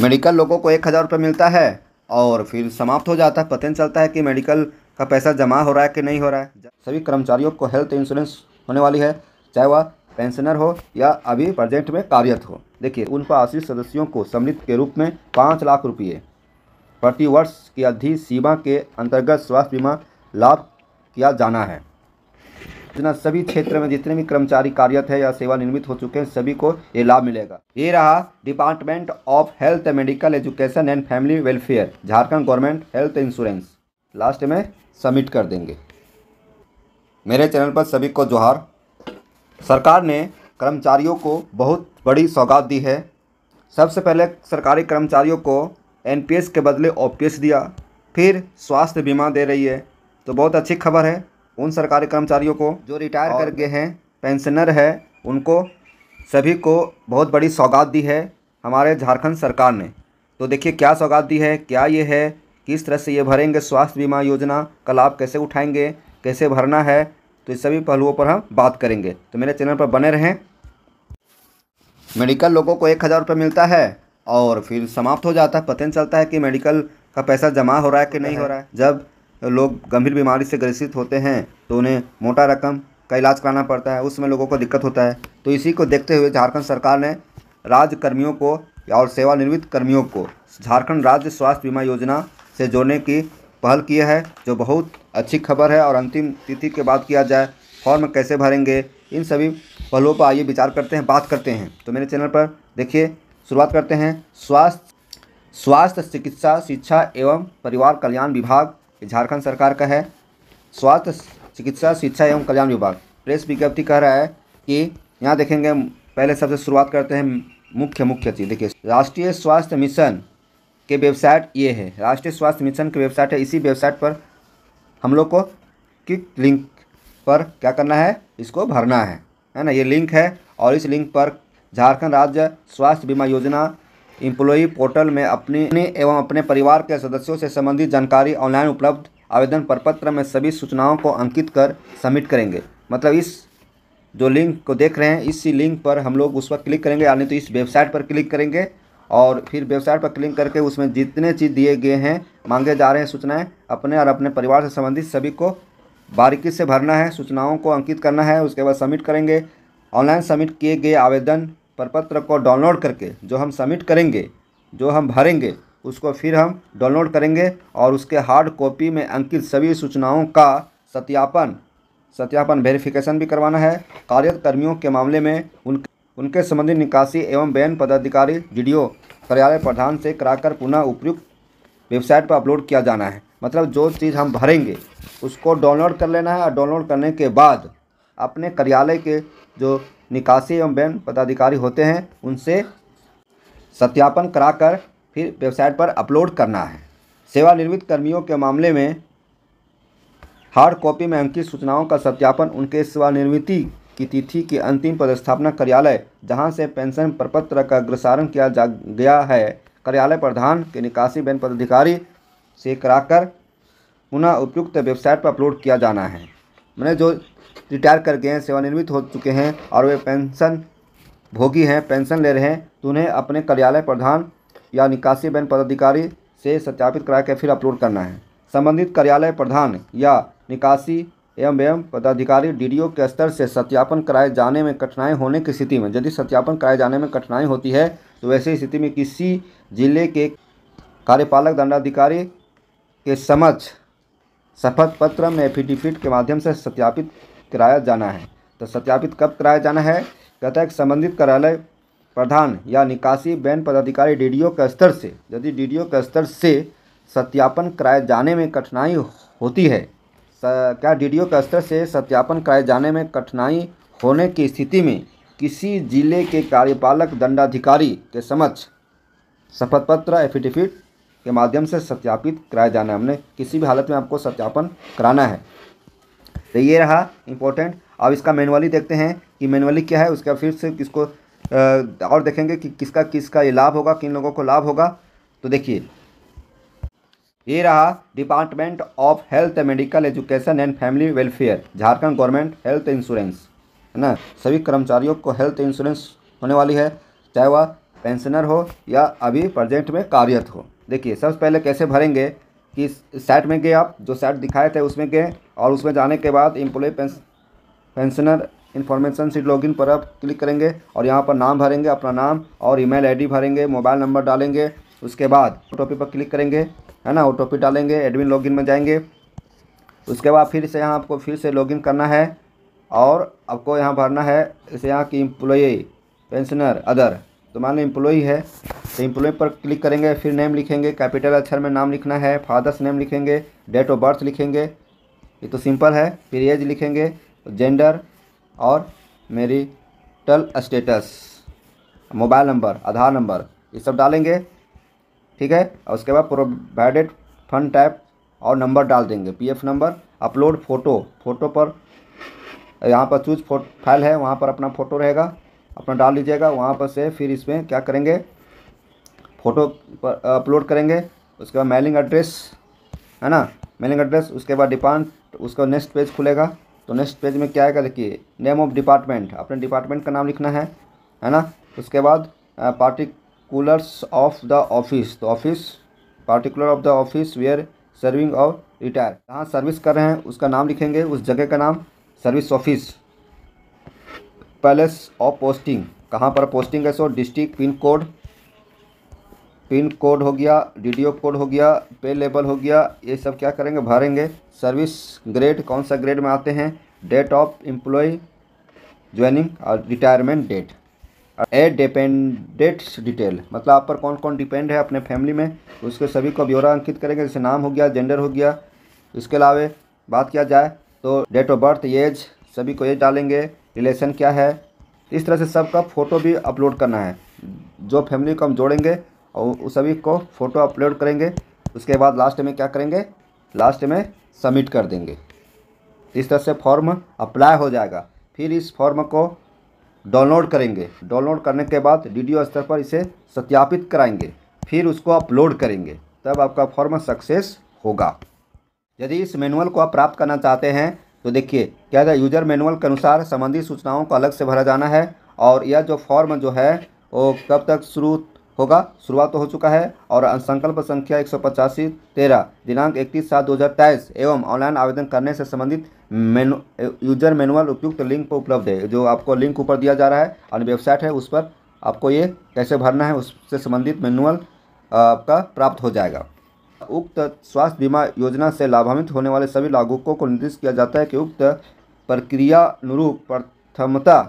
medical लोगों को एक हज़ार रुपये मिलता है और फिर समाप्त हो जाता है पता नहीं चलता है कि मेडिकल का पैसा जमा हो रहा है कि नहीं हो रहा है सभी कर्मचारियों को हेल्थ इंश्योरेंस होने वाली है चाहे वह पेंशनर हो या अभी प्रजेंट में कार्यरत हो देखिए उन आश्रित सदस्यों को सम्मिलित के रूप में पाँच लाख रुपये प्रतिवर्ष की अवधि सीमा के अंतर्गत स्वास्थ्य बीमा लाभ किया जाना है जितना सभी क्षेत्र में जितने भी कर्मचारी कार्यरत है या सेवा निर्मित हो चुके हैं सभी को ये लाभ मिलेगा ये रहा department of health medical education and family welfare Jharkhand government health insurance last में सबमिट कर देंगे मेरे चैनल पर सभी को जोहार सरकार ने कर्मचारियों को बहुत बड़ी सौगात दी है सबसे पहले सरकारी कर्मचारियों को एन के बदले ओ दिया फिर स्वास्थ्य बीमा दे रही है तो बहुत अच्छी खबर है उन सरकारी कर्मचारियों को जो रिटायर कर गए हैं पेंशनर है उनको सभी को बहुत बड़ी सौगात दी है हमारे झारखंड सरकार ने तो देखिए क्या सौगात दी है क्या ये है किस तरह से ये भरेंगे स्वास्थ्य बीमा योजना का लाभ कैसे उठाएंगे कैसे भरना है तो इस सभी पहलुओं पर हम बात करेंगे तो मेरे चैनल पर बने रहें मेडिकल लोगों को एक हज़ार रुपये मिलता है और फिर समाप्त हो जाता है पता नहीं चलता है कि मेडिकल का पैसा जमा हो रहा है कि नहीं हो रहा है जब लोग गंभीर बीमारी से ग्रसित होते हैं तो उन्हें मोटा रकम का इलाज कराना पड़ता है उसमें लोगों को दिक्कत होता है तो इसी को देखते हुए झारखंड सरकार ने राज्य कर्मियों को और सेवानिवृत्त कर्मियों को झारखंड राज्य स्वास्थ्य बीमा योजना से जोड़ने की पहल की है जो बहुत अच्छी खबर है और अंतिम तिथि के बाद किया जाए फॉर्म कैसे भरेंगे इन सभी पहलुओं पर आइए विचार करते हैं बात करते हैं तो मेरे चैनल पर देखिए शुरुआत करते हैं स्वास्थ्य स्वास्थ्य चिकित्सा शिक्षा एवं परिवार कल्याण विभाग झारखंड सरकार का है स्वास्थ्य चिकित्सा शिक्षा एवं कल्याण विभाग प्रेस विज्ञप्ति कह रहा है कि यहाँ देखेंगे पहले सबसे शुरुआत करते हैं मुख्य मुख्य चीज़ देखिए राष्ट्रीय स्वास्थ्य मिशन के वेबसाइट ये है राष्ट्रीय स्वास्थ्य मिशन की वेबसाइट है इसी वेबसाइट पर हम लोग को क्लिक लिंक पर क्या करना है इसको भरना है है ना ये लिंक है और इस लिंक पर झारखंड राज्य स्वास्थ्य बीमा योजना इम्प्लॉई पोर्टल में अपनी एवं अपने परिवार के सदस्यों से संबंधित जानकारी ऑनलाइन उपलब्ध आवेदन प्रपत्र में सभी सूचनाओं को अंकित कर सबमिट करेंगे मतलब इस जो लिंक को देख रहे हैं इसी लिंक पर हम लोग उस पर क्लिक करेंगे यानी तो इस वेबसाइट पर क्लिक करेंगे और फिर वेबसाइट पर क्लिक करके उसमें जितने चीज़ दिए गए हैं मांगे जा रहे हैं सूचनाएं अपने और अपने परिवार से संबंधित सभी को बारीकी से भरना है सूचनाओं को अंकित करना है उसके बाद सबमिट करेंगे ऑनलाइन सबमिट किए गए आवेदन प्रपत्र को डाउनलोड करके जो हम सबमिट करेंगे जो हम भरेंगे उसको फिर हम डाउनलोड करेंगे और उसके हार्ड कॉपी में अंकित सभी सूचनाओं का सत्यापन सत्यापन वेरिफिकेशन भी करवाना है कार्यरत कर्मियों के मामले में उनके उनके संबंधित निकासी एवं बैन पदाधिकारी वीडियो कार्यालय प्रधान से कराकर पुनः उपयुक्त वेबसाइट पर अपलोड किया जाना है मतलब जो चीज़ हम भरेंगे उसको डाउनलोड कर लेना है और डाउनलोड करने के बाद अपने कार्यालय के जो निकासी एवं बैंक पदाधिकारी होते हैं उनसे सत्यापन कराकर फिर वेबसाइट पर अपलोड करना है सेवानिर्मित कर्मियों के मामले में हार्ड कॉपी में अंकित सूचनाओं का सत्यापन उनके सेवानिर्मिति की तिथि की अंतिम पदस्थापना कार्यालय जहां से पेंशन प्रपत्र का अग्रसारण किया जा गया है कार्यालय प्रधान के निकासी बैंक पदाधिकारी से कराकर पुनः उपयुक्त वेबसाइट पर अपलोड किया जाना है मैंने जो रिटायर कर गए हैं सेवानिवृत्त हो चुके हैं और वे पेंशन भोगी हैं पेंशन ले रहे हैं तो उन्हें अपने कार्यालय प्रधान या निकासी बैंक पदाधिकारी से सत्यापित करा के फिर अपलोड करना है संबंधित कार्यालय प्रधान या निकासी एवं एम पदाधिकारी डी के स्तर से सत्यापन कराए जाने में कठिनाई होने की स्थिति में यदि सत्यापन कराए जाने में कठिनाई होती है तो वैसे स्थिति में किसी जिले के कार्यपालक दंडाधिकारी के समक्ष शपथ पत्र में एफिडेविट के माध्यम से सत्यापित कराया जाना है तो सत्यापित कब कराया जाना है कहता है संबंधित कार्यालय प्रधान या निकासी बैन पदाधिकारी डी के स्तर से यदि डी के स्तर से सत्यापन कराए जाने में कठिनाई होती है स, क्या डी के स्तर से सत्यापन कराए जाने में कठिनाई होने की स्थिति में किसी जिले के कार्यपालक दंडाधिकारी के समक्ष शपथ पत्र एफिडेविट के माध्यम से सत्यापित कराया जाना है हमने किसी भी हालत में आपको सत्यापन कराना है तो ये रहा इंपॉर्टेंट अब इसका मैनुअली देखते हैं कि मैनुअली क्या है उसका फिर से किसको और देखेंगे कि किसका किसका ये लाभ होगा किन लोगों को लाभ होगा तो देखिए ये रहा department of health medical education and family welfare Jharkhand government health insurance है ना सभी कर्मचारियों को हेल्थ इंश्योरेंस होने वाली है चाहे वह पेंशनर हो या अभी प्रजेंट में कार्यरत हो देखिए सबसे पहले कैसे भरेंगे कि सेट में गए आप जो सेट दिखाए थे उसमें गए और उसमें जाने के बाद employ pensioner information sheet login पर आप क्लिक करेंगे और यहाँ पर नाम भरेंगे अपना नाम और ईमेल आईडी भरेंगे मोबाइल नंबर डालेंगे उसके बाद ओ पर क्लिक करेंगे है ना ओ डालेंगे एडमिन लॉगिन में जाएंगे उसके बाद फिर से यहाँ आपको फिर से लॉगिन करना है और आपको यहाँ भरना है इसे यहाँ की एम्प्लॉय पेंशनर अदर तो मान लो एम्प्लॉई है तो एम्प्लॉय पर क्लिक करेंगे फिर नेम लिखेंगे कैपिटल अक्षर में नाम लिखना है फादर्स नेम लिखेंगे डेट ऑफ बर्थ लिखेंगे ये तो सिंपल है फिर एज लिखेंगे जेंडर और marital status mobile number Aadhaar number ये सब डालेंगे ठीक है और उसके बाद प्रोवाइडेड फंड टाइप और नंबर डाल देंगे PF number upload photo photo पर यहाँ पर चूज फोट फाइल है वहाँ पर अपना फ़ोटो रहेगा अपना डाल लीजिएगा वहाँ पर से फिर इसमें क्या करेंगे फ़ोटो पर अपलोड करेंगे उसके बाद मेलिंग एड्रेस है ना मेलिंग एड्रेस उसके बाद डिपार्ट उसका नेक्स्ट पेज खुलेगा तो नेक्स्ट पेज में क्या आएगा देखिए नेम ऑफ डिपार्टमेंट अपने डिपार्टमेंट का नाम लिखना है है ना उसके बाद पार्टिकुलर्स ऑफ द ऑफिस तो office particular of the office where serving और रिटायर जहाँ सर्विस कर रहे हैं उसका नाम लिखेंगे उस जगह का नाम service office place of posting कहाँ पर पोस्टिंग है so district pin code pin code हो गया डी कोड हो गया पे लेबल हो गया ये सब क्या करेंगे भरेंगे सर्विस ग्रेड कौन सा ग्रेड में आते हैं डेट ऑफ एम्प्लॉय ज्वाइनिंग और retirement date a dependents detail मतलब आप पर कौन कौन डिपेंड है अपने फैमिली में उसके सभी को ब्यौरा अंकित करेंगे जैसे नाम हो गया जेंडर हो गया इसके अलावा बात किया जाए तो डेट ऑफ बर्थ एज सभी को एज डालेंगे रिलेशन क्या है इस तरह से सबका फ़ोटो भी अपलोड करना है जो फैमिली को हम जोड़ेंगे और उस सभी को फ़ोटो अपलोड करेंगे उसके बाद लास्ट में क्या करेंगे लास्ट में सबमिट कर देंगे इस तरह से फॉर्म अप्लाई हो जाएगा फिर इस फॉर्म को डाउनलोड करेंगे डाउनलोड करने के बाद डी स्तर पर इसे सत्यापित कराएंगे फिर उसको अपलोड करेंगे तब आपका फॉर्म सक्सेस होगा यदि इस मैनुअल को आप प्राप्त करना चाहते हैं तो देखिए क्या है यूजर मैनुअल के अनुसार संबंधित सूचनाओं को अलग से भरा जाना है और यह जो फॉर्म जो है वो कब तक शुरू होगा शुरुआत तो हो चुका है और संकल्प संख्या एक सौ पचासी तेरह दिनांक इकतीस सात दो हज़ार तेईस एवं ऑनलाइन आवेदन करने से संबंधित मेनु यूजर मैनुअल उपयुक्त लिंक पर उपलब्ध है जो आपको लिंक ऊपर दिया जा रहा है और वेबसाइट है उस पर आपको ये कैसे भरना है उससे संबंधित मैनुअल आपका प्राप्त हो जाएगा उक्त स्वास्थ्य बीमा योजना से लाभान्वित होने वाले सभी लाभुकों को निर्देश किया जाता है कि उक्त प्रक्रिया अनुरूप प्रथमता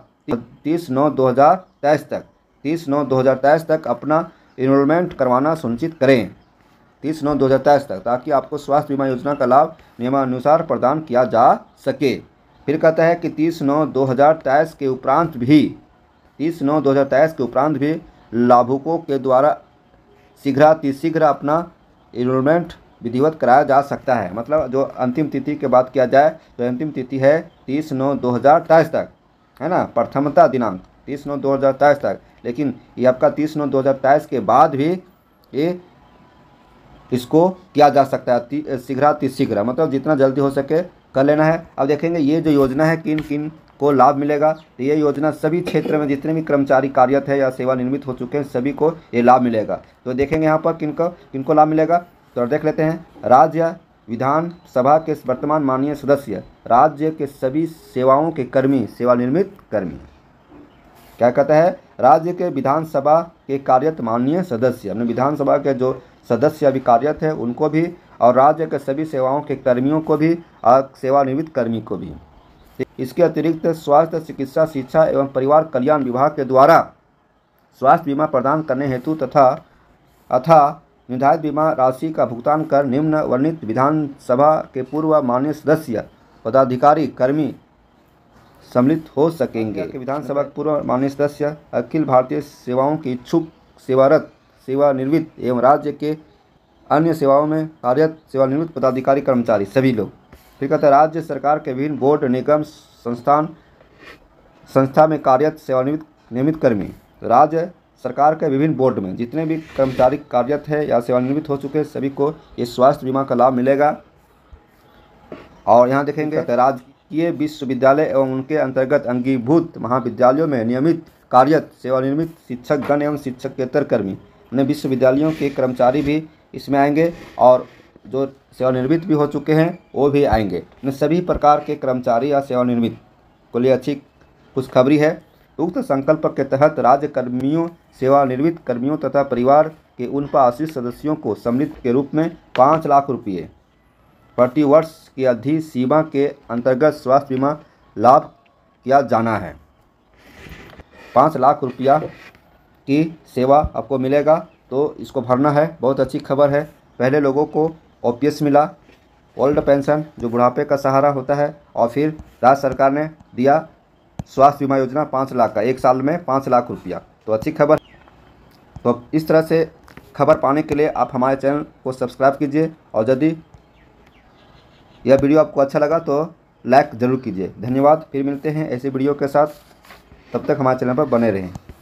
तीस नौ दो हज़ार तेईस तक तीस नौ दो हज़ार तेईस तक अपना इनरोलमेंट करवाना सुनिश्चित करें तीस नौ दो हज़ार तेईस तक ताकि आपको स्वास्थ्य बीमा योजना का लाभ नियमानुसार प्रदान किया जा सके फिर कहता है कि तीस नौ दो हज़ार तेईस के उपरांत भी तीस नौ दो हज़ार तेईस के उपरांत भी लाभुकों के द्वारा शीघ्रातिशीघ्र अपना इनरोलमेंट विधिवत कराया जा सकता है मतलब जो अंतिम तिथि की बात किया जाए तो अंतिम तिथि है तीस नौ दो हज़ार तेईस तक है ना प्रथमता दिनांक तीस नौ दो हज़ार तेईस तक लेकिन ये आपका तीस नौ दो हज़ार तेईस के बाद भी ये इसको किया जा सकता है शीघ्र मतलब जितना जल्दी हो सके कर लेना है अब देखेंगे ये जो योजना है किन किन को लाभ मिलेगा तो ये योजना सभी क्षेत्र में जितने भी कर्मचारी कार्यरत है या सेवानिर्मित हो चुके हैं सभी को ये लाभ मिलेगा तो देखेंगे यहाँ पर किनको किनको लाभ मिलेगा तो देख लेते हैं राज्य विधानसभा के वर्तमान माननीय सदस्य राज्य के सभी सेवाओं के कर्मी सेवानिर्मित कर्मी क्या कहता है राज्य के विधानसभा के कार्यरत माननीय सदस्य अपने विधानसभा के जो सदस्य अभी कार्यरत है उनको भी और राज्य के सभी सेवाओं के कर्मियों को भी और सेवानिवृत्त कर्मी को भी इसके अतिरिक्त स्वास्थ्य चिकित्सा शिक्षा एवं परिवार कल्याण विभाग के द्वारा स्वास्थ्य बीमा प्रदान करने हेतु तथा अथा निर्धारित बीमा राशि का भुगतान कर निम्न वर्णित विधानसभा के पूर्व मान्य सदस्य पदाधिकारी कर्मी सम्मिलित हो सकेंगे विधानसभा के पूर्व माननीय सदस्य अखिल भारतीय सेवाओं के इच्छुक सेवारत सेवानिवृत्त एवं राज्य के अन्य सेवाओं में कार्यरत सेवानिवृत्त पदाधिकारी कर्मचारी सभी लोग फिर कहते हैं राज्य सरकार के विभिन्न बोर्ड निगम संस्थान संस्था में कार्यरत सेवानिवृत्त नियमित कर्मी राज्य सरकार के विभिन्न बोर्ड में जितने भी कर्मचारी कार्यरत है या सेवानिवृत्त हो चुके हैं सभी को ये स्वास्थ्य बीमा का लाभ मिलेगा और यहाँ देखेंगे राज्य ये विश्वविद्यालय एवं उनके अंतर्गत अंगीभूत महाविद्यालयों में नियमित कार्यरत शिक्षक शिक्षकगण एवं शिक्षकेतर कर्मी उन्हें विश्वविद्यालयों के कर्मचारी भी इसमें आएंगे और जो सेवानिर्मित भी हो चुके हैं वो भी आएंगे उन्हें सभी प्रकार के कर्मचारी या सेवानिर्मित को लिए अच्छी खुशखबरी है उक्त संकल्प के तहत राज्य कर्मियों सेवानिर्मित कर्मियों तथा परिवार के उन पासी सदस्यों को सम्मिलित के रूप में पाँच लाख रुपये प्रतिवर्ष की अधि सीमा के अंतर्गत स्वास्थ्य बीमा लाभ किया जाना है पाँच लाख रुपया की सेवा आपको मिलेगा तो इसको भरना है बहुत अच्छी खबर है पहले लोगों को ओ मिला ओल्ड पेंशन जो बुढ़ापे का सहारा होता है और फिर राज्य सरकार ने दिया स्वास्थ्य बीमा योजना पाँच लाख का एक साल में पाँच लाख रुपया तो अच्छी खबर तो इस तरह से खबर पाने के लिए आप हमारे चैनल को सब्सक्राइब कीजिए और यदि यह वीडियो आपको अच्छा लगा तो लाइक ज़रूर कीजिए धन्यवाद फिर मिलते हैं ऐसे वीडियो के साथ तब तक हमारे चैनल पर बने रहें